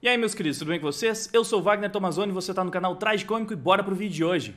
E aí meus queridos, tudo bem com vocês? Eu sou Wagner Tomazoni, você tá no canal Traje e bora pro vídeo de hoje.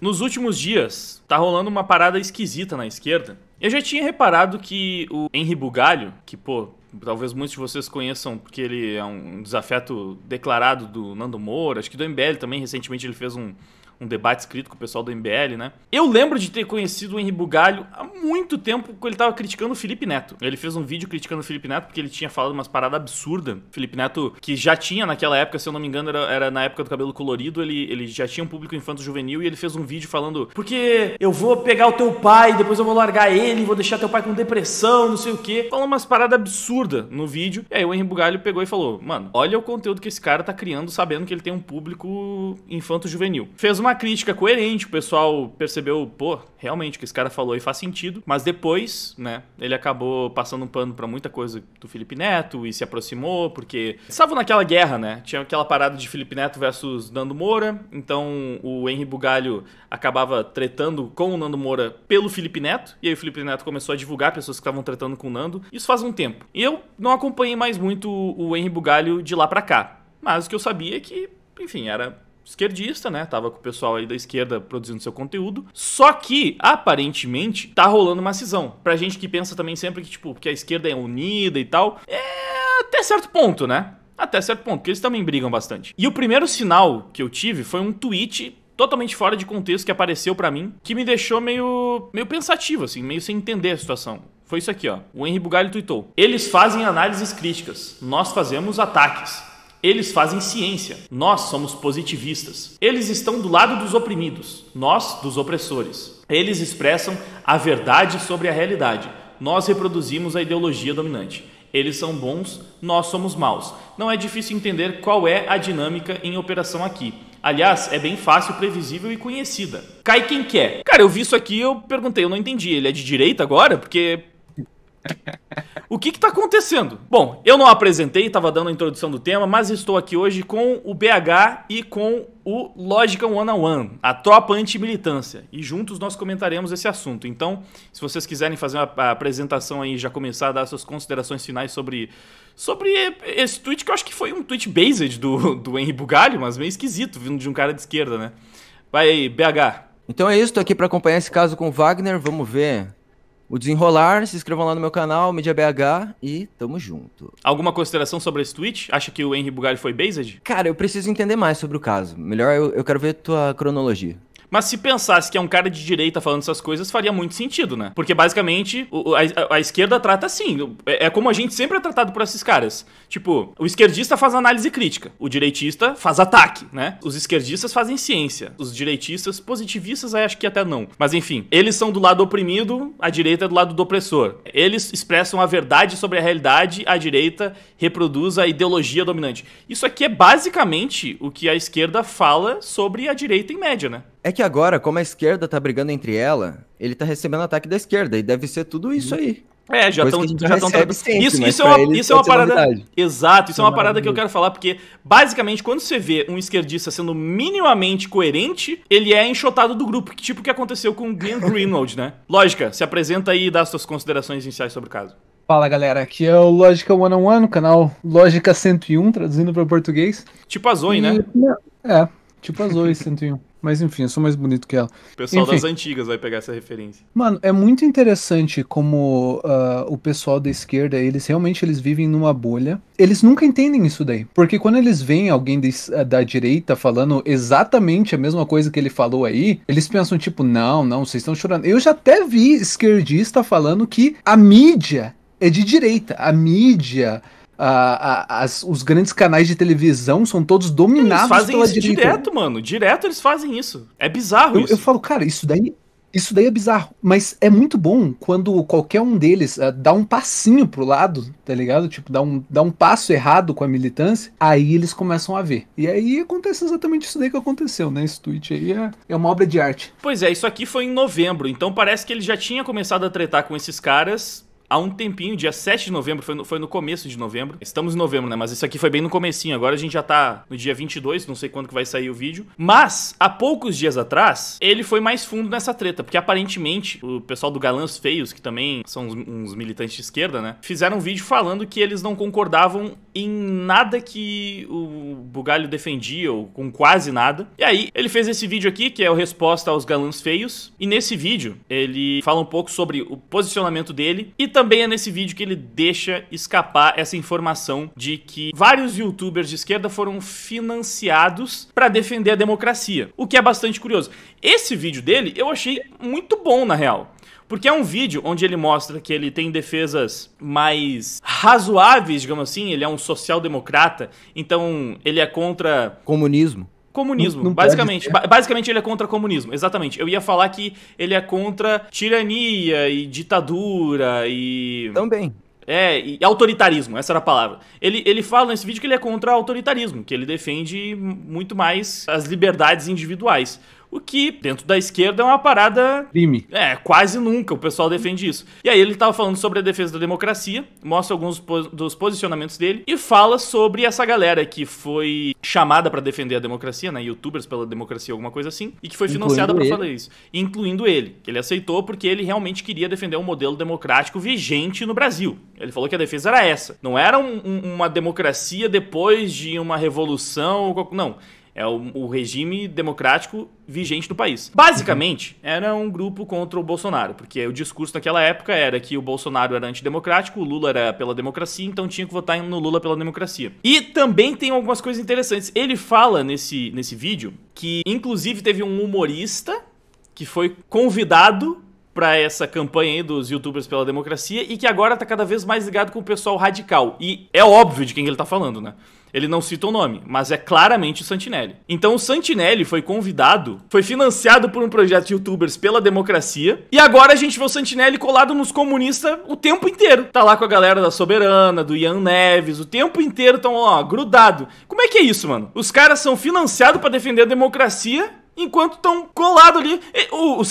Nos últimos dias, tá rolando uma parada esquisita na esquerda. Eu já tinha reparado que o Henri Bugalho, que pô, talvez muitos de vocês conheçam porque ele é um desafeto declarado do Nando Moura, acho que do MBL também, recentemente ele fez um, um debate escrito com o pessoal do MBL, né? Eu lembro de ter conhecido o Henri Bugalho há muito tempo, quando ele tava criticando o Felipe Neto. Ele fez um vídeo criticando o Felipe Neto porque ele tinha falado umas paradas absurdas. Felipe Neto, que já tinha naquela época, se eu não me engano, era, era na época do cabelo colorido, ele, ele já tinha um público infanto-juvenil e ele fez um vídeo falando: Porque eu vou pegar o teu pai, depois eu vou largar ele, vou deixar teu pai com depressão, não sei o quê. Falou umas paradas absurdas no vídeo. E aí o Henri Bugalho pegou e falou: Mano, olha o conteúdo que esse cara tá criando sabendo que ele tem um público infanto-juvenil. Fez uma uma crítica coerente, o pessoal percebeu, pô, realmente o que esse cara falou aí faz sentido, mas depois, né, ele acabou passando um pano para muita coisa do Felipe Neto e se aproximou, porque estavam naquela guerra, né? Tinha aquela parada de Felipe Neto versus Nando Moura, então o Henry Bugalho acabava tretando com o Nando Moura pelo Felipe Neto, e aí o Felipe Neto começou a divulgar pessoas que estavam tretando com o Nando. Isso faz um tempo. E eu não acompanhei mais muito o Henry Bugalho de lá para cá. Mas o que eu sabia é que, enfim, era esquerdista, né? Tava com o pessoal aí da esquerda produzindo seu conteúdo. Só que, aparentemente, tá rolando uma cisão. Pra gente que pensa também sempre que, tipo, que a esquerda é unida e tal, é até certo ponto, né? Até certo ponto, porque eles também brigam bastante. E o primeiro sinal que eu tive foi um tweet totalmente fora de contexto que apareceu para mim, que me deixou meio meio pensativo assim, meio sem entender a situação. Foi isso aqui, ó. O Henry Bugalho tweetou: "Eles fazem análises críticas, nós fazemos ataques. Eles fazem ciência. Nós somos positivistas. Eles estão do lado dos oprimidos, nós dos opressores. Eles expressam a verdade sobre a realidade. Nós reproduzimos a ideologia dominante. Eles são bons, nós somos maus. Não é difícil entender qual é a dinâmica em operação aqui. Aliás, é bem fácil, previsível e conhecida. Cai quem quer. Cara, eu vi isso aqui, eu perguntei, eu não entendi. Ele é de direita agora? Porque o que está acontecendo? Bom, eu não apresentei, estava dando a introdução do tema, mas estou aqui hoje com o BH e com o Lógica One on One, a tropa antimilitância. E juntos nós comentaremos esse assunto. Então, se vocês quiserem fazer uma apresentação aí já começar a dar suas considerações finais sobre, sobre esse tweet, que eu acho que foi um tweet based do, do Henry Bugalho, mas meio esquisito, vindo de um cara de esquerda, né? Vai aí, BH. Então é isso, estou aqui para acompanhar esse caso com o Wagner. Vamos ver o desenrolar. Se inscrevam lá no meu canal, Mídia BH, e tamo junto. Alguma consideração sobre esse tweet? Acha que o Henry Bugalho foi based? Cara, eu preciso entender mais sobre o caso. Melhor, eu, eu quero ver tua cronologia. Mas se pensasse que é um cara de direita falando essas coisas, faria muito sentido, né? Porque basicamente a, a, a esquerda trata assim. É, é, como a gente sempre é tratado por esses caras. Tipo, o esquerdista faz análise crítica, o direitista faz ataque, né? Os esquerdistas fazem ciência, os direitistas, positivistas, acho que até não. Mas enfim, eles são do lado oprimido, a direita é do lado do opressor. Eles expressam a verdade sobre a realidade, a direita reproduz a ideologia dominante. Isso aqui é basicamente o que a esquerda fala sobre a direita em média, né? É que agora, como a esquerda tá brigando entre ela, ele tá recebendo ataque da esquerda, e deve ser tudo isso aí. É, já estão já isso, é isso é uma, isso é uma parada exato, isso é uma parada que eu quero falar porque basicamente quando você vê um esquerdista sendo minimamente coerente, ele é enxotado do grupo, tipo o que aconteceu com o Glenn Greenwald, né? Lógica, se apresenta aí e dá suas considerações iniciais sobre o caso. Fala galera, aqui é o Lógica 101, on canal Lógica 101, traduzindo para português. Tipo a Zoe, e... né? É, tipo a Zoe 101. Mas enfim, eu sou mais bonito que ela. O pessoal enfim. das antigas vai pegar essa referência. Mano, é muito interessante como uh, o pessoal da esquerda, eles realmente eles vivem numa bolha. Eles nunca entendem isso daí. Porque quando eles veem alguém de, ah, da direita falando exatamente a mesma coisa que ele falou aí, eles pensam tipo, não, não, vocês estão chorando. Eu já até vi esquerdista falando que a mídia é de direita. A mídia a, a, as, os grandes canais de televisão são todos dominados eles fazem pela isso direita. direto, mano. Direto eles fazem isso. É bizarro eu, isso. Eu falo, cara, isso daí isso daí é bizarro, mas é muito bom quando qualquer um deles uh, dá um passinho pro lado, tá ligado? Tipo, dá um, dá um passo errado com a militância, aí eles começam a ver. E aí acontece exatamente isso daí que aconteceu, né? Esse tweet aí é, é uma obra de arte. Pois é, isso aqui foi em novembro, então parece que ele já tinha começado a tretar com esses caras há um tempinho, dia 7 de novembro, foi no, foi no começo de novembro. Estamos em novembro, né? Mas isso aqui foi bem no comecinho. Agora a gente já tá no dia 22, não sei quando que vai sair o vídeo. Mas, há poucos dias atrás, ele foi mais fundo nessa treta, porque aparentemente o pessoal do Galãs Feios, que também são uns, uns militantes de esquerda, né? Fizeram um vídeo falando que eles não concordavam em nada que o Bugalho defendia, ou com quase nada. E aí, ele fez esse vídeo aqui, que é o Resposta aos Galãs Feios. E nesse vídeo, ele fala um pouco sobre o posicionamento dele e também também é nesse vídeo que ele deixa escapar essa informação de que vários youtubers de esquerda foram financiados para defender a democracia, o que é bastante curioso. Esse vídeo dele eu achei muito bom, na real. Porque é um vídeo onde ele mostra que ele tem defesas mais razoáveis, digamos assim. Ele é um social-democrata, então ele é contra. Comunismo comunismo, não, não basicamente. Ba basicamente ele é contra comunismo, exatamente. Eu ia falar que ele é contra tirania e ditadura e. Também. É, e autoritarismo, essa era a palavra. Ele, ele fala nesse vídeo que ele é contra autoritarismo, que ele defende muito mais as liberdades individuais. O que, dentro da esquerda, é uma parada. Crime. É, quase nunca o pessoal defende isso. E aí ele tava falando sobre a defesa da democracia, mostra alguns po dos posicionamentos dele e fala sobre essa galera que foi chamada para defender a democracia, né? Youtubers pela democracia, alguma coisa assim, e que foi financiada para fazer isso. Incluindo ele, que ele aceitou porque ele realmente queria defender um modelo democrático vigente no Brasil. Ele falou que a defesa era essa. Não era um, um, uma democracia depois de uma revolução. Não é o, o regime democrático vigente do país. Basicamente, era um grupo contra o Bolsonaro, porque o discurso naquela época era que o Bolsonaro era antidemocrático, o Lula era pela democracia, então tinha que votar no Lula pela democracia. E também tem algumas coisas interessantes. Ele fala nesse, nesse vídeo que, inclusive, teve um humorista que foi convidado para essa campanha aí dos youtubers pela democracia e que agora tá cada vez mais ligado com o pessoal radical. E é óbvio de quem ele tá falando, né? Ele não cita o nome, mas é claramente o Santinelli. Então o Santinelli foi convidado, foi financiado por um projeto de youtubers pela democracia, e agora a gente vê o Santinelli colado nos comunistas o tempo inteiro. Tá lá com a galera da Soberana, do Ian Neves, o tempo inteiro tão, ó, grudado. Como é que é isso, mano? Os caras são financiados para defender a democracia enquanto estão colado ali. O, o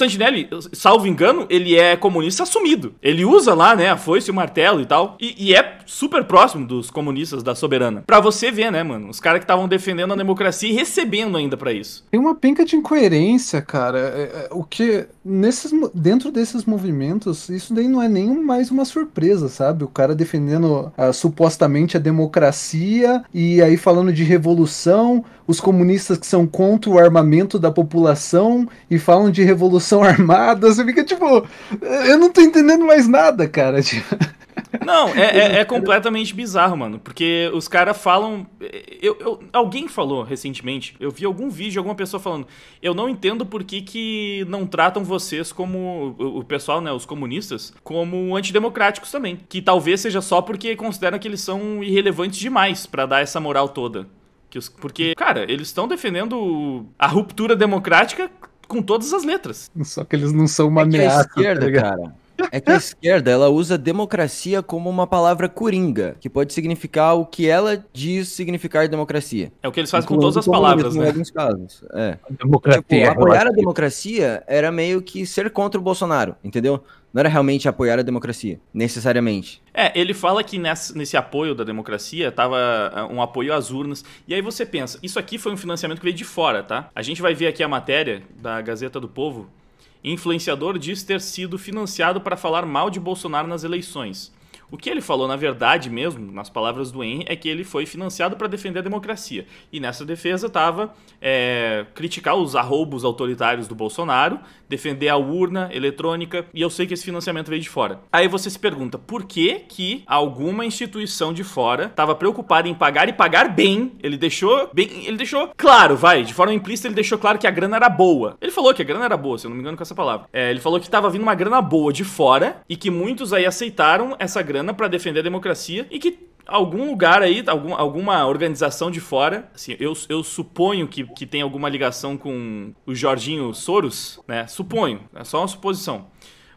salvo engano, ele é comunista assumido. Ele usa lá, né, a foice e o martelo e tal. E, e é super próximo dos comunistas da soberana. Pra você ver, né, mano? Os caras que estavam defendendo a democracia e recebendo ainda para isso. Tem uma penca de incoerência, cara. É, é, o que. Nesses, dentro desses movimentos, isso daí não é nem mais uma surpresa, sabe? O cara defendendo supostamente a democracia e aí falando de revolução, os comunistas que são contra o armamento da população população e falam de revolução armada. Você fica tipo, eu não tô entendendo mais nada, cara. Tipo. Não, é, é, é completamente bizarro, mano. Porque os caras falam. Eu, eu, alguém falou recentemente, eu vi algum vídeo, de alguma pessoa falando. Eu não entendo por que, que não tratam vocês como. O pessoal, né? Os comunistas, como antidemocráticos também. Que talvez seja só porque consideram que eles são irrelevantes demais para dar essa moral toda. Os, porque, cara, eles estão defendendo a ruptura democrática com todas as letras. Só que eles não são uma é ameaça. Tá esquerda, cara. É que a esquerda, ela usa democracia como uma palavra coringa, que pode significar o que ela diz significar democracia. É o que eles fazem Inclusive, com então, todas as então, palavras, né? Em é alguns casos, é. Democracia. Tipo, apoiar a democracia era meio que ser contra o Bolsonaro, entendeu? não era realmente apoiar a democracia, necessariamente. É, ele fala que nesse, nesse apoio da democracia estava eh, um apoio às urnas. E aí você pensa, isso aqui foi um financiamento que veio de fora, tá? A gente vai ver aqui a matéria da Gazeta do Povo. Influenciador diz ter sido financiado para falar mal de Bolsonaro nas eleições. O que ele falou, na verdade mesmo, nas palavras do Henry, é que ele foi financiado para defender a democracia. E nessa defesa estava é, criticar os arroubos autoritários do Bolsonaro, defender a urna eletrônica, e eu sei que esse financiamento veio de fora. Aí você se pergunta, por que que alguma instituição de fora estava preocupada em pagar e pagar bem? Ele deixou bem, ele deixou claro, vai, de forma implícita ele deixou claro que a grana era boa. Ele falou que a grana era boa, se eu não me engano com essa palavra. É, ele falou que estava vindo uma grana boa de fora e que muitos aí aceitaram essa grana propaganda para defender a democracia e que algum lugar aí, algum, alguma organização de fora, assim, eu, eu suponho que, que tem alguma ligação com o Jorginho Soros, né? Suponho, é só uma suposição.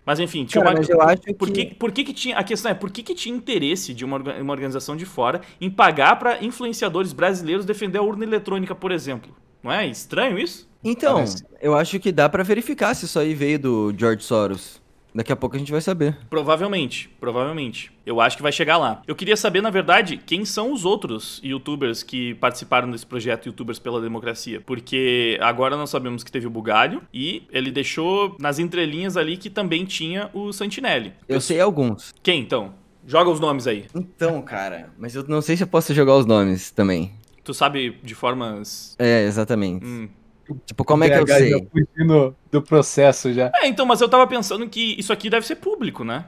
Mas enfim, tinha Cara, uma... por que... que... Por que, que tinha... A questão é, por que, que tinha interesse de uma, uma organização de fora em pagar para influenciadores brasileiros defender a urna eletrônica, por exemplo? Não é estranho isso? Então, Parece. eu acho que dá para verificar se isso aí veio do George Soros. Daqui a pouco a gente vai saber. Provavelmente, provavelmente. Eu acho que vai chegar lá. Eu queria saber, na verdade, quem são os outros youtubers que participaram desse projeto Youtubers pela Democracia. Porque agora nós sabemos que teve o Bugalho e ele deixou nas entrelinhas ali que também tinha o Santinelli. Eu sei alguns. Quem então? Joga os nomes aí. Então, cara, mas eu não sei se eu posso jogar os nomes também. Tu sabe de formas. É, exatamente. Hum. Tipo, como é que eu sei? Já do processo já. É, então, mas eu tava pensando que isso aqui deve ser público, né?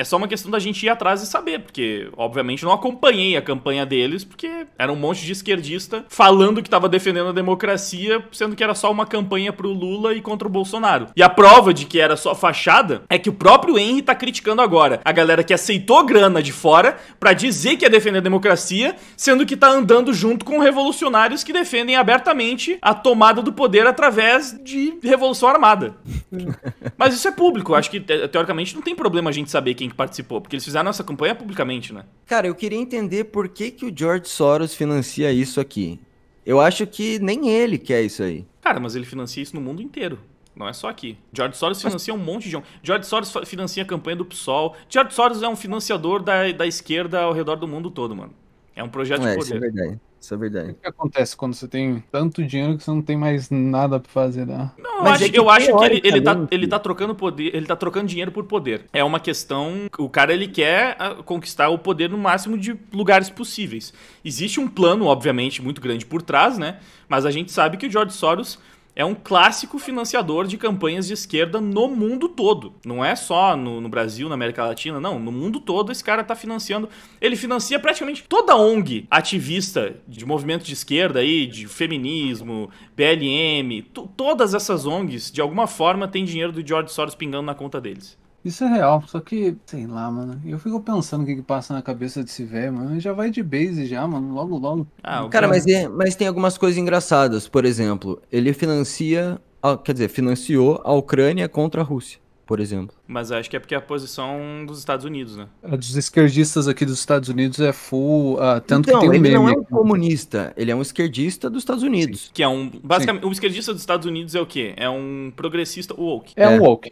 É só uma questão da gente ir atrás e saber, porque, obviamente, não acompanhei a campanha deles, porque era um monte de esquerdista falando que estava defendendo a democracia, sendo que era só uma campanha pro Lula e contra o Bolsonaro. E a prova de que era só fachada é que o próprio Henry tá criticando agora a galera que aceitou grana de fora para dizer que é defender a democracia, sendo que tá andando junto com revolucionários que defendem abertamente a tomada do poder através de revolução armada. Mas isso é público, acho que teoricamente não tem problema a gente saber quem que participou, porque eles fizeram nossa campanha publicamente, né? Cara, eu queria entender por que, que o George Soros financia isso aqui. Eu acho que nem ele quer isso aí. Cara, mas ele financia isso no mundo inteiro. Não é só aqui. George Soros financia mas... um monte de gente. George Soros financia a campanha do PSOL. George Soros é um financiador da, da esquerda ao redor do mundo todo, mano. É um projeto Não é, de é, poder. Isso é verdade. Isso é verdade. O que acontece quando você tem tanto dinheiro que você não tem mais nada pra fazer, né? Não, Mas acho, é que eu acho que ele, ele, tá, ele tá trocando poder, ele tá trocando dinheiro por poder. É uma questão. O cara ele quer ah, conquistar o poder no máximo de lugares possíveis. Existe um plano, obviamente, muito grande por trás, né? Mas a gente sabe que o George Soros é um clássico financiador de campanhas de esquerda no mundo todo. Não é só no, no Brasil, na América Latina, não. No mundo todo esse cara está financiando. Ele financia praticamente toda ONG ativista de movimento de esquerda aí, de feminismo, BLM. Todas essas ONGs, de alguma forma, têm dinheiro do George Soros pingando na conta deles. Isso é real, só que, sei lá, mano. Eu fico pensando o que, que passa na cabeça desse velho, mano. Ele já vai de base já, mano, logo, logo. Ah, Cara, mas, é, mas tem algumas coisas engraçadas. Por exemplo, ele financia, quer dizer, financiou a Ucrânia contra a Rússia por exemplo. Mas acho que é porque é a posição dos Estados Unidos, né? A dos esquerdistas aqui dos Estados Unidos é full. Uh, tanto então, que tem um ele meme. não é um comunista, ele é um esquerdista dos Estados Unidos. Que é um. Basicamente, um esquerdista dos Estados Unidos é o quê? É um progressista woke. É, é. woke.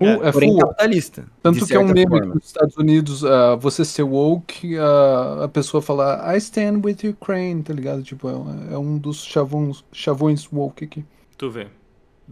É, é full. capitalista. Tanto que é um meme dos Estados Unidos, uh, você ser woke, uh, a pessoa falar I stand with Ukraine, tá ligado? Tipo, é, é um dos chavões, chavões woke aqui. Tu vê.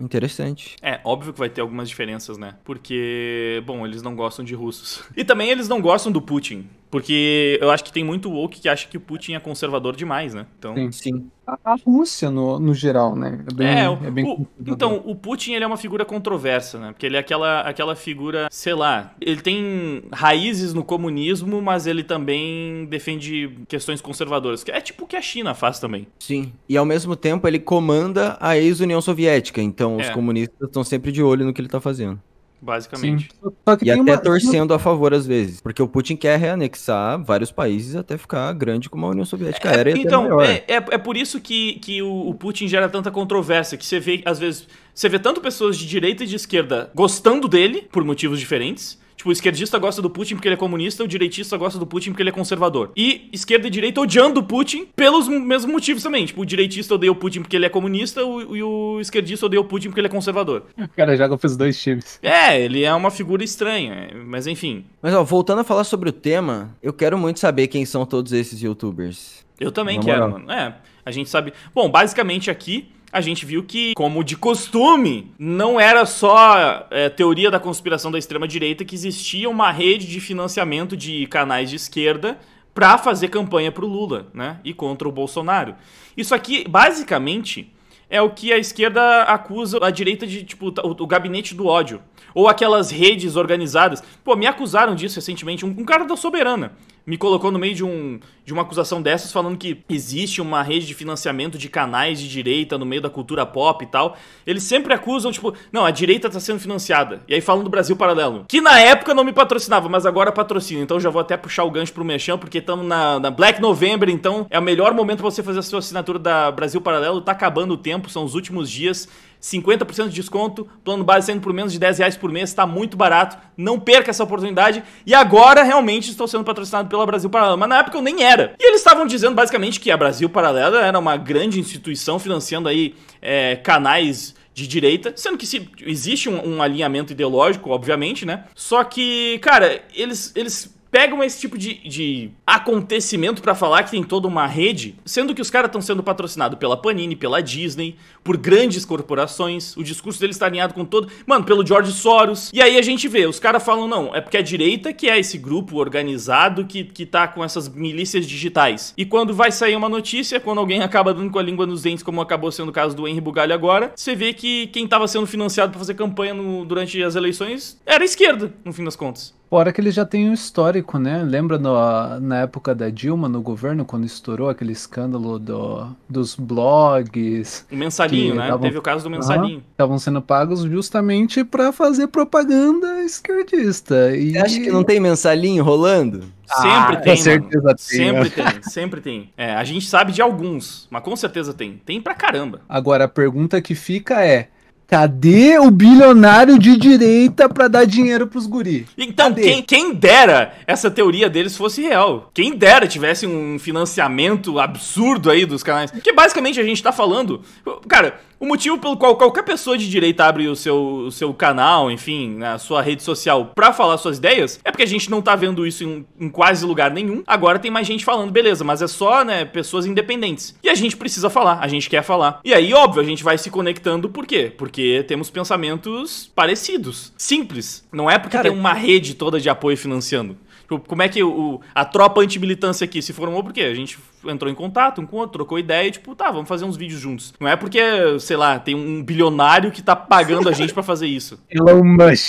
Interessante. É, óbvio que vai ter algumas diferenças, né? Porque, bom, eles não gostam de russos. E também eles não gostam do Putin. Porque eu acho que tem muito woke que acha que o Putin é conservador demais, né? Então... Sim, sim. A Rússia, no, no geral, né? É, bem, é, é bem o, Então, o Putin ele é uma figura controversa, né? Porque ele é aquela, aquela figura, sei lá, ele tem raízes no comunismo, mas ele também defende questões conservadoras. é tipo o que a China faz também. Sim. E ao mesmo tempo ele comanda a ex-União Soviética. Então, é. os comunistas estão sempre de olho no que ele está fazendo. Basicamente. Só que e até uma... torcendo a favor às vezes. Porque o Putin quer reanexar vários países até ficar grande como a União Soviética é, era. então, é, é, é, por isso que, que o, o Putin gera tanta controvérsia, que você vê, às vezes, você vê tanto pessoas de direita e de esquerda gostando dele, por motivos diferentes, Tipo, o esquerdista gosta do Putin porque ele é comunista, o direitista gosta do Putin porque ele é conservador. E esquerda e direita odiando o Putin pelos mesmos motivos também. Tipo, o direitista odeia o Putin porque ele é comunista o, e o esquerdista odeia o Putin porque ele é conservador. O cara joga pros dois times. É, ele é uma figura estranha, mas enfim. Mas ó, voltando a falar sobre o tema, eu quero muito saber quem são todos esses youtubers. Eu também Na quero, moral. mano. É, a gente sabe. Bom, basicamente aqui a gente viu que, como de costume, não era só é, teoria da conspiração da extrema-direita que existia uma rede de financiamento de canais de esquerda para fazer campanha para o Lula né, e contra o Bolsonaro. Isso aqui, basicamente, é o que a esquerda acusa a direita de, tipo, o, gabinete do ódio. Ou aquelas redes organizadas. Pô, me acusaram disso recentemente. Um, um cara da Soberana me colocou no meio de, um, de uma acusação dessas falando que existe uma rede de financiamento de canais de direita no meio da cultura pop e tal. Eles sempre acusam, tipo, não, a direita tá sendo financiada. E aí falam do Brasil Paralelo, que na época não me patrocinava, mas agora patrocina. Então já vou até puxar o gancho pro Mechan, porque estamos na, na, Black November, então é o melhor momento pra você fazer a sua assinatura da Brasil Paralelo. Tá acabando o tempo, são os últimos dias. 50% de desconto, plano base saindo por menos de 10 reais por mês, está muito barato, não perca essa oportunidade. E agora realmente estou sendo patrocinado pela Brasil Paralelo, mas na época eu nem era. E eles estavam dizendo basicamente que a Brasil Paralelo era uma grande instituição financiando aí é, canais de direita, sendo que se, existe um, um alinhamento ideológico, obviamente, né? Só que, cara, eles, eles pegam esse tipo de, de acontecimento para falar que tem toda uma rede, sendo que os caras estão sendo patrocinados pela Panini, pela Disney, por grandes corporações, o discurso deles está alinhado com todo. Mano, pelo George Soros. E aí a gente vê, os caras falam, não, é porque é a direita que é esse grupo organizado que, que tá com essas milícias digitais. E quando vai sair uma notícia, quando alguém acaba dando com a língua nos dentes, como acabou sendo o caso do Henry Bugalho agora, você vê que quem tava sendo financiado para fazer campanha no, durante as eleições era a esquerda, no fim das contas. Fora que ele já tem um histórico, né? Lembra no, na época da Dilma, no governo, quando estourou aquele escândalo do, dos blogs. O mensalinho, né? Tavam, Teve o caso do mensalinho. Estavam sendo pagos justamente para fazer propaganda esquerdista. E... acha que não tem mensalinho rolando? Sempre ah, tem. Com certeza mano. tem. Sempre tem, sempre tem. É, a gente sabe de alguns, mas com certeza tem. Tem pra caramba. Agora, a pergunta que fica é Cadê o bilionário de direita para dar dinheiro pros guri? Então, quem, quem, dera essa teoria deles fosse real. Quem dera tivesse um financiamento absurdo aí dos canais. Porque basicamente a gente tá falando. Cara, o motivo pelo qual qualquer pessoa de direita abre o seu, o seu canal, enfim, a sua rede social para falar suas ideias, é porque a gente não tá vendo isso em, em, quase lugar nenhum. Agora tem mais gente falando, beleza, mas é só, né, pessoas independentes. E a gente precisa falar, a gente quer falar. E aí, óbvio, a gente vai se conectando, por quê? Porque temos pensamentos parecidos, simples. Não é porque Cara, tem uma rede toda de apoio financiando. Tipo, como é que o, a tropa antimilitância aqui se formou? Por quê? A gente entrou em contato um com o outro, trocou ideia e, tipo, tá, vamos fazer uns vídeos juntos. Não é porque, sei lá, tem um bilionário que tá pagando a gente para fazer isso. Elon Musk.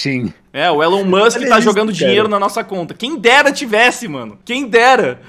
É, o Elon Musk tá jogando dinheiro na nossa conta. Quem dera tivesse, mano. Quem dera.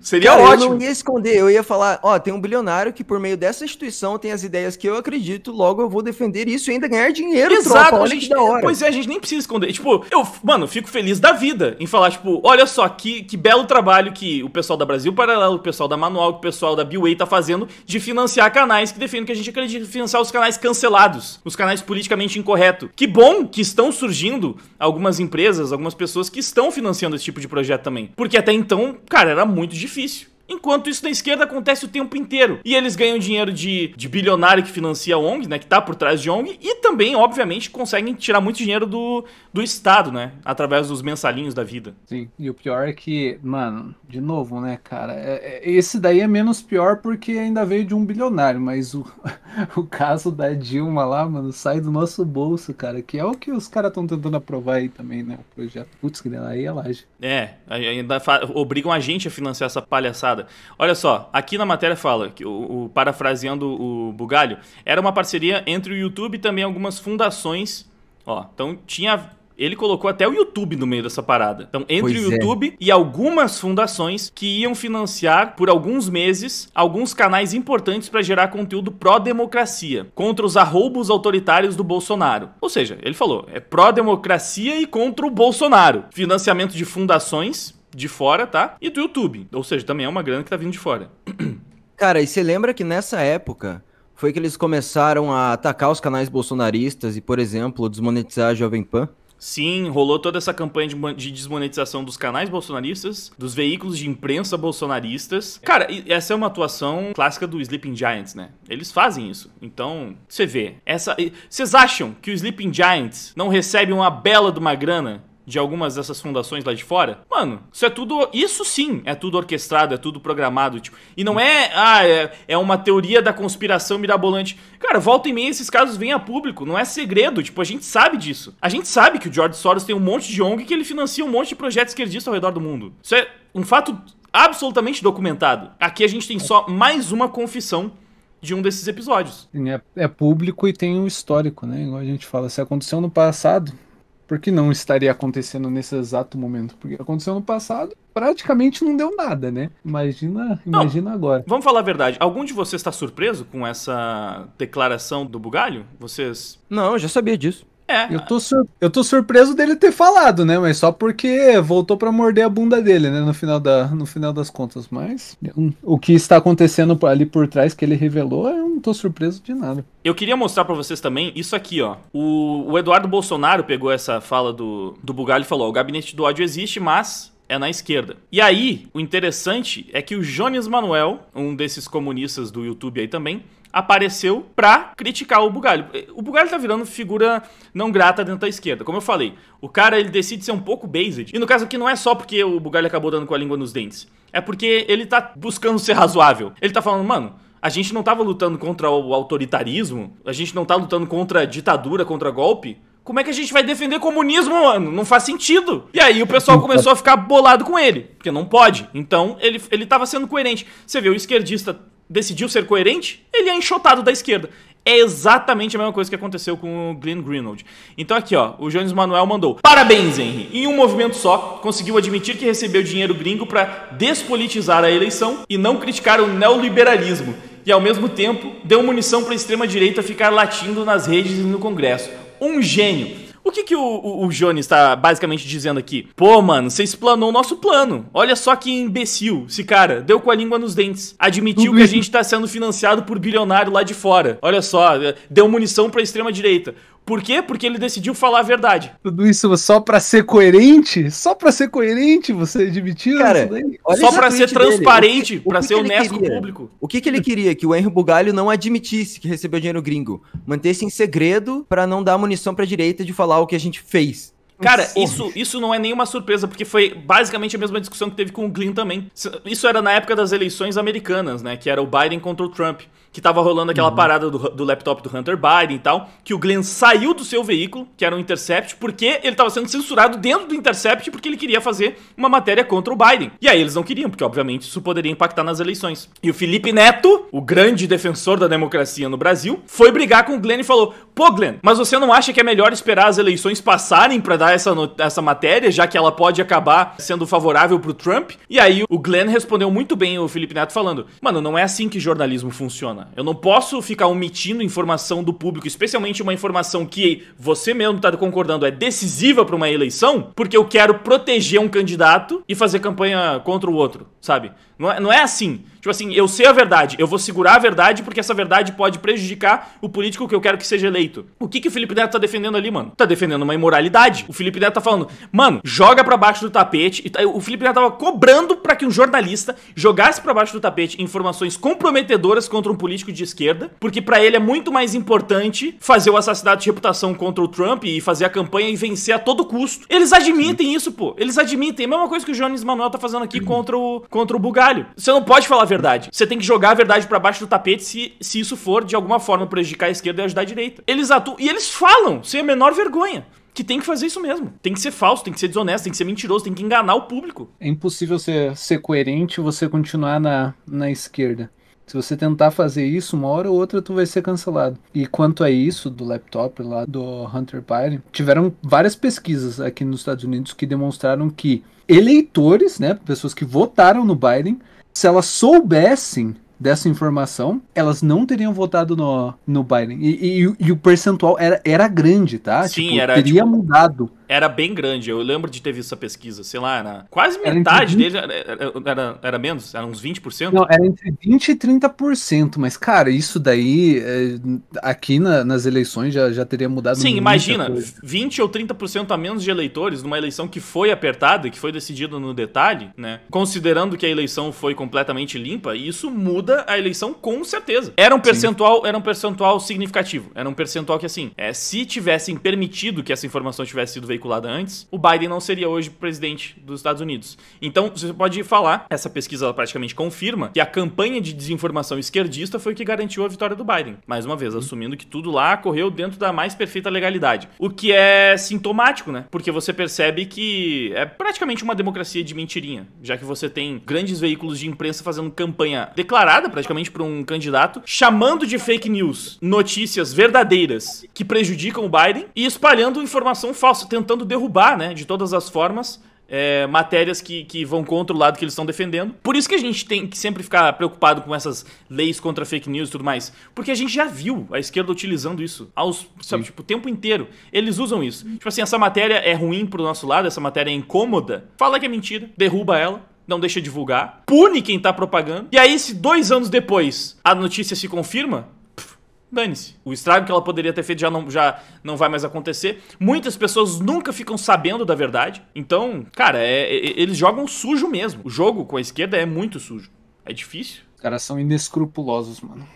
Seria cara, ótimo. Eu não ia esconder, eu ia falar, ó, tem um bilionário que por meio dessa instituição tem as ideias que eu acredito, logo eu vou defender isso e ainda ganhar dinheiro, Exato, tropa. gente, da hora. Pois é, a gente nem precisa esconder. Tipo, eu, mano, fico feliz da vida em falar, tipo, olha só que, que belo trabalho que o pessoal da Brasil Paralelo, o pessoal da Manu que o pessoal da Biway tá fazendo de financiar canais que defendem que a gente acredita em financiar os canais cancelados, os canais politicamente incorretos. Que bom que estão surgindo algumas empresas, algumas pessoas que estão financiando esse tipo de projeto também. Porque até então, cara, era muito difícil. Enquanto isso na esquerda acontece o tempo inteiro. E eles ganham dinheiro de, de bilionário que financia a ONG, né? Que tá por trás de ONG. E também, obviamente, conseguem tirar muito dinheiro do, do Estado, né? Através dos mensalinhos da vida. Sim, e o pior é que, mano, de novo, né, cara? É, é, esse daí é menos pior porque ainda veio de um bilionário. Mas o, o caso da Dilma lá, mano, sai do nosso bolso, cara. Que é o que os caras estão tentando aprovar aí também, né? O projeto. Putz, que aí é laje. É, ainda obrigam a gente a financiar essa palhaçada passada. Olha só, aqui na matéria fala, que o, o, parafraseando o Bugalho, era uma parceria entre o YouTube e também algumas fundações. Ó, então tinha ele colocou até o YouTube no meio dessa parada. Então, entre pois o é. YouTube é. e algumas fundações que iam financiar por alguns meses alguns canais importantes para gerar conteúdo pró-democracia, contra os arroubos autoritários do Bolsonaro. Ou seja, ele falou, é pró-democracia e contra o Bolsonaro. Financiamento de fundações de fora, tá? E do YouTube. Ou seja, também é uma grana que tá vindo de fora. Cara, e você lembra que nessa época foi que eles começaram a atacar os canais bolsonaristas e, por exemplo, desmonetizar a Jovem Pan? Sim, rolou toda essa campanha de desmonetização dos canais bolsonaristas, dos veículos de imprensa bolsonaristas. Cara, essa é uma atuação clássica do Sleeping Giants, né? Eles fazem isso. Então, você vê. Essa, vocês acham que o Sleeping Giants não recebe uma bela de uma grana de algumas dessas fundações lá de fora, mano, isso é tudo. Isso sim é tudo orquestrado, é tudo programado. Tipo, e não é. Ah, é, é uma teoria da conspiração mirabolante. Cara, volta e meia esses casos vêm a público, não é segredo. Tipo, a gente sabe disso. A gente sabe que o George Soros tem um monte de ONG que ele financia um monte de projetos esquerdistas ao redor do mundo. Isso é um fato absolutamente documentado. Aqui a gente tem só mais uma confissão de um desses episódios. É, é, público e tem um histórico, né? Igual a gente fala, se aconteceu no passado, porque não estaria acontecendo nesse exato momento? Porque aconteceu no passado, praticamente não deu nada, né? Imagina, imagina não, agora. Vamos falar a verdade. Algum de vocês está surpreso com essa declaração do Bugalho? Vocês? Não, eu já sabia disso. É. Eu tô, eu tô surpreso dele ter falado, né? Mas só porque voltou para morder a bunda dele, né? No final, da, no final das contas. Mas é o que está acontecendo ali por trás que ele revelou, eu não tô surpreso de nada. Eu queria mostrar para vocês também isso aqui, ó. O, o Eduardo Bolsonaro pegou essa fala do, do Bugalho e falou: o gabinete do ódio existe, mas é na esquerda. E aí, o interessante é que o Jones Manuel, um desses comunistas do YouTube aí também, apareceu pra criticar o Bugalho. O Bugalho tá virando figura não grata dentro da esquerda. Como eu falei, o cara ele decide ser um pouco based. E no caso aqui não é só porque o Bugalho acabou dando com a língua nos dentes. É porque ele tá buscando ser razoável. Ele tá falando, mano, a gente não tava lutando contra o autoritarismo, a gente não tá lutando contra a ditadura, contra golpe. Como é que a gente vai defender comunismo, mano? Não faz sentido. E aí o pessoal começou a ficar bolado com ele, porque não pode. Então ele, ele tava sendo coerente. Você vê, o esquerdista decidiu ser coerente, ele é enxotado da esquerda. É exatamente a mesma coisa que aconteceu com o Glenn Greenwald. Então aqui, ó, o Jones Manuel mandou. Parabéns, Henry. Em um movimento só, conseguiu admitir que recebeu dinheiro gringo para despolitizar a eleição e não criticar o neoliberalismo. E ao mesmo tempo, deu munição para a extrema direita ficar latindo nas redes e no Congresso. Um gênio. O que, que o, o, o Johnny está basicamente dizendo aqui? Pô, mano, você explanou o nosso plano. Olha só que imbecil. Esse cara deu com a língua nos dentes. Admitiu que a gente está sendo financiado por bilionário lá de fora. Olha só, deu munição para a extrema-direita. Por quê? Porque ele decidiu falar a verdade. Tudo isso só para ser coerente? Só para ser coerente você admitiu Cara, só para ser transparente, para ser que honesto com o público. O que, que ele queria? Que o Henry Bugalho não admitisse que recebeu dinheiro gringo. Mantesse em segredo para não dar munição pra direita de falar o que a gente fez. Cara, isso, isso não é nenhuma surpresa, porque foi basicamente a mesma discussão que teve com o Glynn também. Isso era na época das eleições americanas, né? Que era o Biden contra o Trump que tava rolando aquela uhum. parada do, do, laptop do Hunter Biden e tal, que o Glenn saiu do seu veículo, que era um Intercept, porque ele tava sendo censurado dentro do Intercept porque ele queria fazer uma matéria contra o Biden. E aí eles não queriam, porque obviamente isso poderia impactar nas eleições. E o Felipe Neto, o grande defensor da democracia no Brasil, foi brigar com o Glenn e falou: "Pô, Glenn, mas você não acha que é melhor esperar as eleições passarem para dar essa essa matéria, já que ela pode acabar sendo favorável pro Trump?" E aí o Glenn respondeu muito bem o Felipe Neto falando: "Mano, não é assim que jornalismo funciona. Eu não posso ficar omitindo informação do público, especialmente uma informação que você mesmo está concordando é decisiva para uma eleição, porque eu quero proteger um candidato e fazer campanha contra o outro, sabe? Não é, não é assim. Tipo assim, eu sei a verdade, eu vou segurar a verdade porque essa verdade pode prejudicar o político que eu quero que seja eleito. O que, que o Felipe Neto tá defendendo ali, mano? Tá defendendo uma imoralidade. O Felipe Neto tá falando, mano, joga pra baixo do tapete. E tá, o Felipe Neto tava cobrando para que um jornalista jogasse pra baixo do tapete informações comprometedoras contra um político de esquerda, porque para ele é muito mais importante fazer o assassinato de reputação contra o Trump e fazer a campanha e vencer a todo custo. Eles admitem isso, pô. Eles admitem. É a mesma coisa que o Jones Manuel tá fazendo aqui contra o, contra o Bugatti caralho. Você não pode falar a verdade. Você tem que jogar a verdade para baixo do tapete se, se isso for de alguma forma prejudicar a esquerda e ajudar a direita. Eles atuam e eles falam sem a menor vergonha que tem que fazer isso mesmo. Tem que ser falso, tem que ser desonesto, tem que ser mentiroso, tem que enganar o público. É impossível ser, ser coerente você continuar na, na esquerda. Se você tentar fazer isso, uma hora ou outra tu vai ser cancelado. E quanto a isso do laptop lá do Hunter Biden, tiveram várias pesquisas aqui nos Estados Unidos que demonstraram que eleitores, né, pessoas que votaram no Biden, se elas soubessem dessa informação, elas não teriam votado no, no Biden. E, e, e o percentual era, era grande, tá? Sim, tipo, era. Teria tipo... mudado era bem grande. Eu lembro de ter visto essa pesquisa, sei lá, era quase metade 20... dele era, era, era, menos, era uns 20%? Não, era entre 20% e 30%, mas, cara, isso daí é, aqui na, nas eleições já, já teria mudado Sim, imagina, coisa. 20 ou 30% a menos de eleitores numa eleição que foi apertada, que foi decidida no detalhe, né? Considerando que a eleição foi completamente limpa, isso muda a eleição com certeza. Era um percentual, Sim. era um percentual significativo. Era um percentual que, assim, é, se tivessem permitido que essa informação tivesse sido veiculada, veiculada antes, o Biden não seria hoje presidente dos Estados Unidos. Então, você pode falar, essa pesquisa praticamente confirma que a campanha de desinformação esquerdista foi o que garantiu a vitória do Biden. Mais uma vez, assumindo que tudo lá correu dentro da mais perfeita legalidade. O que é sintomático, né? Porque você percebe que é praticamente uma democracia de mentirinha, já que você tem grandes veículos de imprensa fazendo campanha declarada praticamente para um candidato, chamando de fake news notícias verdadeiras que prejudicam o Biden e espalhando informação falsa, tentando tentando derrubar, né, de todas as formas, é, matérias que, que vão contra o lado que eles estão defendendo. Por isso que a gente tem que sempre ficar preocupado com essas leis contra fake news e tudo mais. Porque a gente já viu a esquerda utilizando isso aos, sabe, tipo, o tempo inteiro. Eles usam isso. Tipo assim, essa matéria é ruim pro nosso lado, essa matéria é incômoda. Fala que é mentira, derruba ela não deixa divulgar, pune quem tá propagando. E aí, se dois anos depois a notícia se confirma, dane-se. O estrago que ela poderia ter feito já não, já não vai mais acontecer. Muitas pessoas nunca ficam sabendo da verdade. Então, cara, é, é, é eles jogam sujo mesmo. O jogo com a esquerda é muito sujo. É difícil. Os caras são inescrupulosos, mano.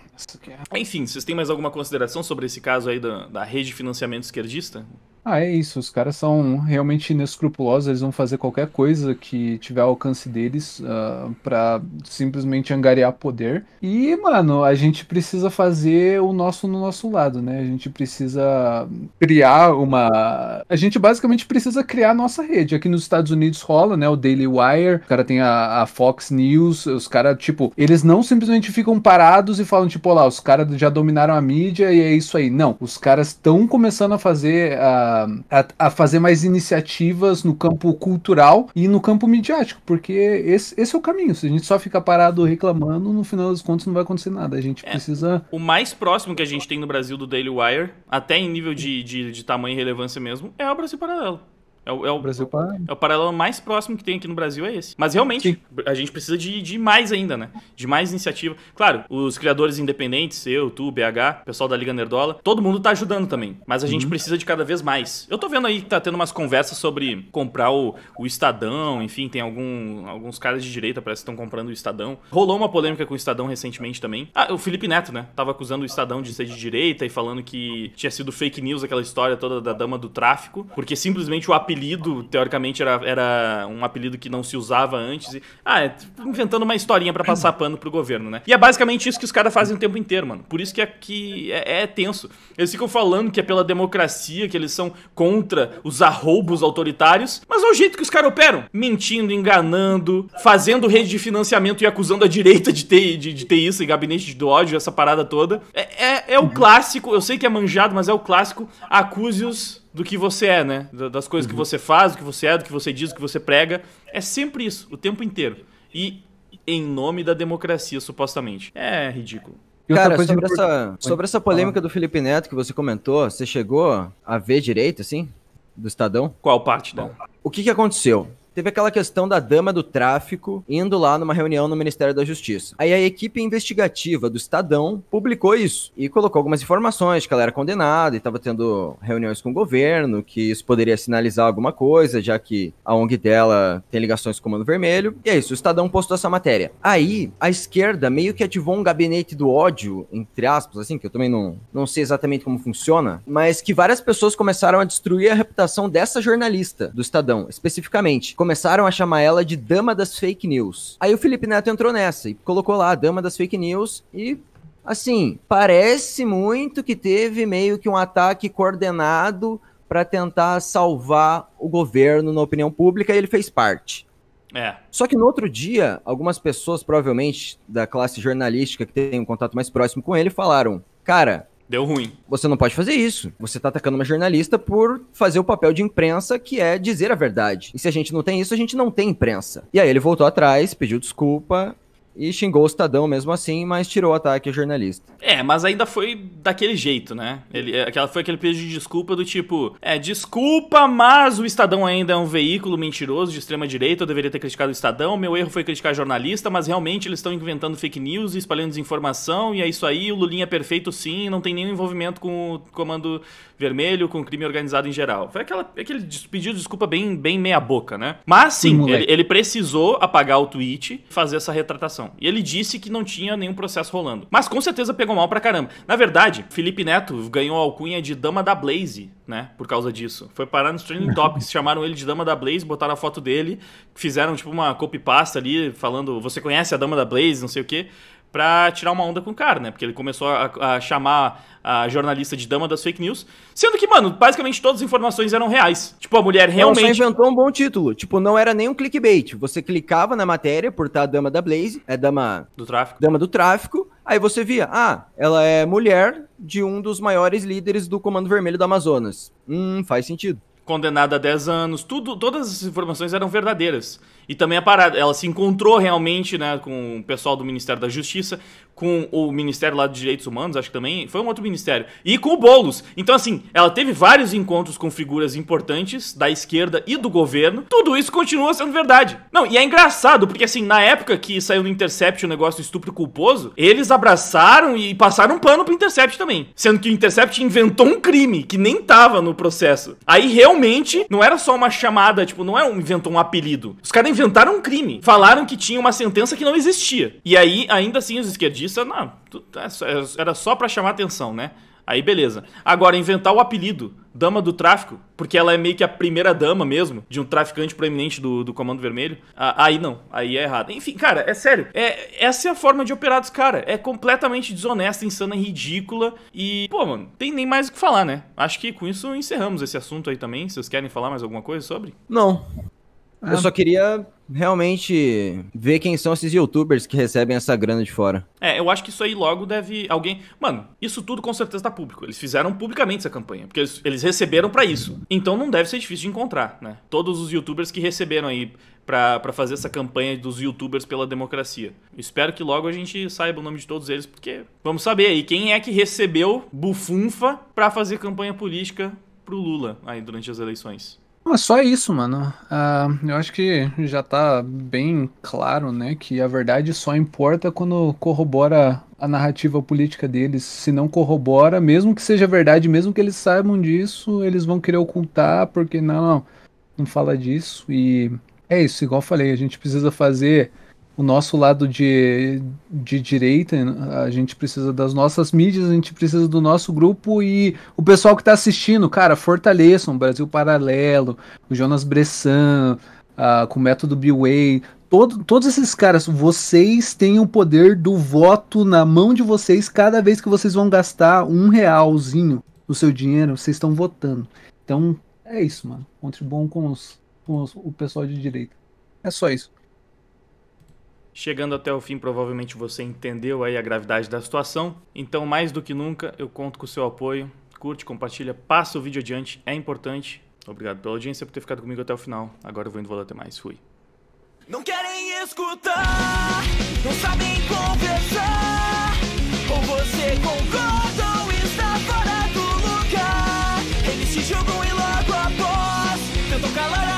É Enfim, vocês têm mais alguma consideração sobre esse caso aí da, da rede de financiamento esquerdista? Ah, é isso. Os caras são realmente inescrupulosos. Eles vão fazer qualquer coisa que tiver ao alcance deles ah, pra simplesmente angariar poder. E, mano, a gente precisa fazer o nosso no nosso lado, né? A gente precisa criar uma. A gente basicamente precisa criar a nossa rede. Aqui nos Estados Unidos rola, né? O Daily Wire, o cara tem a, a Fox News. Os caras, tipo, eles não simplesmente ficam parados e falam, tipo, lá, os caras já dominaram a mídia e é isso aí. Não. Os caras estão começando a fazer. a ah, a, a, fazer mais iniciativas no campo cultural e no campo midiático, porque esse, esse é o caminho. Se a gente só ficar parado reclamando, no final das contas não vai acontecer nada. A gente é, precisa. O mais próximo que a gente tem no Brasil do Daily Wire, até em nível de, de, de tamanho e relevância mesmo, é a Brasil Paralelo. É o, é o, Brasil para... é o paralelo mais próximo que tem aqui no Brasil é esse. Mas realmente, Sim. a gente precisa de, de mais ainda, né? De mais iniciativa. Claro, os criadores independentes, eu, tu, BH, pessoal da Liga Nerdola, todo mundo tá ajudando também. Mas a gente uhum. precisa de cada vez mais. Eu tô vendo aí que tá tendo umas conversas sobre comprar o, o Estadão, enfim, tem algum, alguns caras de direita, parece que estão comprando o Estadão. Rolou uma polêmica com o Estadão recentemente também. Ah, o Felipe Neto, né? Tava acusando o Estadão de ser de direita e falando que tinha sido fake news aquela história toda da dama do tráfico, porque simplesmente o AP apelido, teoricamente, era, era um apelido que não se usava antes. E, ah, é, inventando uma historinha para passar pano pro governo, né? E é basicamente isso que os caras fazem o tempo inteiro, mano. Por isso que aqui é, é, tenso. Eles ficam falando que é pela democracia, que eles são contra os arroubos autoritários, mas é o jeito que os caras operam. Mentindo, enganando, fazendo rede de financiamento e acusando a direita de ter, de, de ter isso, e gabinete do ódio, essa parada toda. É, é, é o clássico, eu sei que é manjado, mas é o clássico acuse-os do que você é, né? Das coisas uhum. que você faz, do que você é, do que você diz, do que você prega. É sempre isso, o tempo inteiro. E em nome da democracia, supostamente. É ridículo. Cara, sobre, essa, sobre essa polêmica do Felipe Neto que você comentou, você chegou a ver direito, assim? Do Estadão? Qual parte, não? Né? O que, que aconteceu? Teve aquela questão da dama do tráfico indo lá numa reunião no Ministério da Justiça. Aí a equipe investigativa do Estadão publicou isso e colocou algumas informações que ela era condenada e estava tendo reuniões com o governo, que isso poderia sinalizar alguma coisa, já que a ONG dela tem ligações com o Comando Vermelho. E é isso, o Estadão postou essa matéria. Aí a esquerda meio que ativou um gabinete do ódio, entre aspas, assim, que eu também não, não sei exatamente como funciona, mas que várias pessoas começaram a destruir a reputação dessa jornalista do Estadão, especificamente começaram a chamar ela de Dama das Fake News. Aí o Felipe Neto entrou nessa e colocou lá a Dama das Fake News e assim, parece muito que teve meio que um ataque coordenado para tentar salvar o governo na opinião pública e ele fez parte. É. Só que no outro dia, algumas pessoas, provavelmente da classe jornalística que tem um contato mais próximo com ele, falaram: Cara, Deu ruim. Você não pode fazer isso. Você tá atacando uma jornalista por fazer o papel de imprensa, que é dizer a verdade. E se a gente não tem isso, a gente não tem imprensa. E aí ele voltou atrás, pediu desculpa e xingou o Estadão mesmo assim, mas tirou o ataque ao jornalista. É, mas ainda foi daquele jeito, né? Ele, é, aquela, foi aquele pedido de desculpa do tipo: é, desculpa, mas o Estadão ainda é um veículo mentiroso de extrema-direita, eu deveria ter criticado o Estadão, meu erro foi criticar jornalista, mas realmente eles estão inventando fake news, espalhando desinformação, e é isso aí, o Lulinha é perfeito sim, não tem nenhum envolvimento com o Comando Vermelho, com o crime organizado em geral. Foi aquela, aquele pedido de desculpa bem, bem meia-boca, né? Mas sim, sim ele, ele precisou apagar o tweet fazer essa retratação investigação. E ele disse que não tinha nenhum processo rolando. Mas com certeza pegou mal pra caramba. Na verdade, Felipe Neto ganhou a alcunha de Dama da Blaze, né? Por causa disso. Foi parar nos Trending Topics, chamaram ele de Dama da Blaze, botaram a foto dele, fizeram tipo uma copy-pasta ali, falando: Você conhece a Dama da Blaze? Não sei o quê pra tirar uma onda com o cara, né? Porque ele começou a, a, chamar a jornalista de dama das fake news. Sendo que, mano, basicamente todas as informações eram reais. Tipo, a mulher realmente. Ela só inventou um bom título. Tipo, não era nem um clickbait. Você clicava na matéria por estar a dama da Blaze, é dama. Do tráfico. Dama do tráfico. Aí você via, ah, ela é mulher de um dos maiores líderes do Comando Vermelho do Amazonas. Hum, faz sentido condenada a 10 anos, tudo, todas essas informações eram verdadeiras. E também a parada, ela se encontrou realmente né, com o pessoal do Ministério da Justiça, com o Ministério lá dos Direitos Humanos, acho que também foi um outro ministério, e com o Boulos. Então, assim, ela teve vários encontros com figuras importantes da esquerda e do governo. Tudo isso continua sendo verdade. Não, e é engraçado, porque assim, na época que saiu no Intercept o negócio do estupro culposo, eles abraçaram e passaram um pano pro Intercept também. Sendo que o Intercept inventou um crime que nem tava no processo. Aí realmente não era só uma chamada, tipo, não é um inventou um apelido. Os caras inventaram um crime. Falaram que tinha uma sentença que não existia. E aí, ainda assim, os esquerdistas justiça, não, é é, era só para chamar atenção, né? Aí beleza. Agora, inventar o apelido Dama do Tráfico, porque ela é meio que a primeira dama mesmo, de um traficante proeminente do, do Comando Vermelho. aí não, aí é errado. Enfim, cara, é sério. É, essa é a forma de operar dos caras. É completamente desonesta, insana, ridícula. E, pô, mano, tem nem mais o que falar, né? Acho que com isso encerramos esse assunto aí também. Vocês querem falar mais alguma coisa sobre? Não, eu só queria realmente ver quem são esses youtubers que recebem essa grana de fora. É, eu acho que isso aí logo deve alguém, mano, isso tudo com certeza tá público. Eles fizeram publicamente essa campanha, porque eles, eles receberam para isso. Então não deve ser difícil de encontrar, né? Todos os youtubers que receberam aí para fazer essa campanha dos youtubers pela democracia. Espero que logo a gente saiba o nome de todos eles, porque vamos saber aí quem é que recebeu bufunfa para fazer campanha política pro Lula aí durante as eleições. Não, é só isso, mano. Uh, eu acho que já tá bem claro, né, que a verdade só importa quando corrobora a narrativa política deles. Se não corrobora, mesmo que seja verdade, mesmo que eles saibam disso, eles vão querer ocultar, porque não, não, não fala disso. E é isso, igual eu falei, a gente precisa fazer o nosso lado de, de direita, a gente precisa das nossas mídias, a gente precisa do nosso grupo e o pessoal que está assistindo, cara, fortaleçam o Brasil Paralelo, o Jonas Bressan, uh, com o método B-Way, todo, todos esses caras, vocês têm o poder do voto na mão de vocês cada vez que vocês vão gastar um realzinho do seu dinheiro, vocês estão votando. Então, é isso, mano. Contribuam com, os, com os, o pessoal de direita. É só isso. Chegando até o fim, provavelmente você entendeu aí a gravidade da situação. Então, mais do que nunca, eu conto com o seu apoio. Curte, compartilha, passa o vídeo adiante, é importante. Obrigado pela audiência por ter ficado comigo até o final. Agora eu vou indo vou até mais. Fui. Não querem escutar, não sabem conversar. você está fora do lugar. Eles te julgam e logo após tentam calar